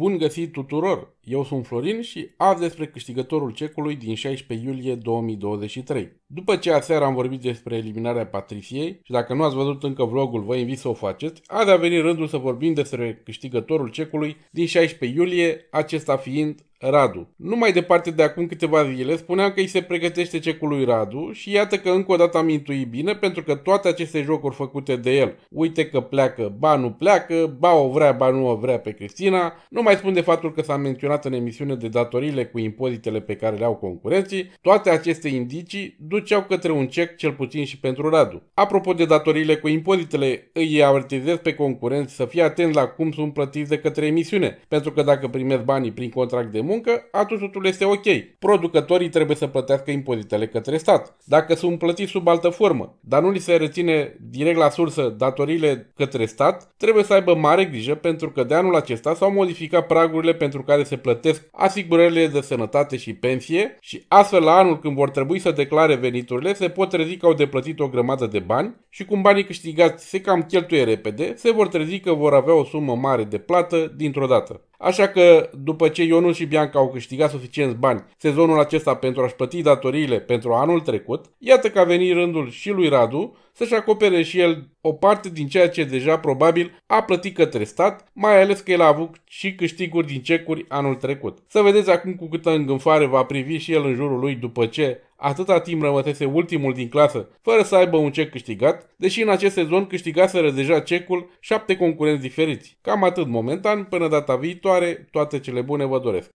Bun găsit tuturor! Eu sunt Florin și azi despre câștigătorul cecului din 16 iulie 2023. După ce aseară am vorbit despre eliminarea Patriciei și dacă nu ați văzut încă vlogul, vă invit să o faceți, azi a venit rândul să vorbim despre câștigătorul cecului din 16 iulie, acesta fiind Radu. Nu mai departe de acum câteva zile spuneam că îi se pregătește cecul lui Radu și iată că încă o dată am intuit bine pentru că toate aceste jocuri făcute de el, uite că pleacă, ba nu pleacă, ba o vrea, ba nu o vrea pe Cristina, nu mai spun de faptul că s-a menționat menționat în emisiune de datoriile cu impozitele pe care le au concurenții, toate aceste indicii duceau către un cec cel puțin și pentru Radu. Apropo de datoriile cu impozitele, îi avertizez pe concurenți să fie atenți la cum sunt plătiți de către emisiune, pentru că dacă primesc banii prin contract de muncă, atunci totul este ok. Producătorii trebuie să plătească impozitele către stat, dacă sunt plătiți sub altă formă, dar nu li se reține direct la sursă datoriile către stat, trebuie să aibă mare grijă pentru că de anul acesta s-au modificat pragurile pentru care se plătesc asigurările de sănătate și pensie și astfel la anul când vor trebui să declare veniturile se pot trezi că au deplătit o grămadă de bani și cum banii câștigați se cam cheltuie repede, se vor trezi că vor avea o sumă mare de plată dintr-o dată. Așa că, după ce Ionul și Bianca au câștigat suficienți bani sezonul acesta pentru a-și plăti datoriile pentru anul trecut, iată că a venit rândul și lui Radu să-și acopere și el o parte din ceea ce deja probabil a plătit către stat, mai ales că el a avut și câștiguri din cecuri anul trecut. Să vedeți acum cu câtă îngânfare va privi și el în jurul lui după ce Atâta timp rămăsese ultimul din clasă, fără să aibă un cec câștigat, deși în acest sezon câștigaseră deja cecul șapte concurenți diferiți. Cam atât momentan, până data viitoare, toate cele bune vă doresc!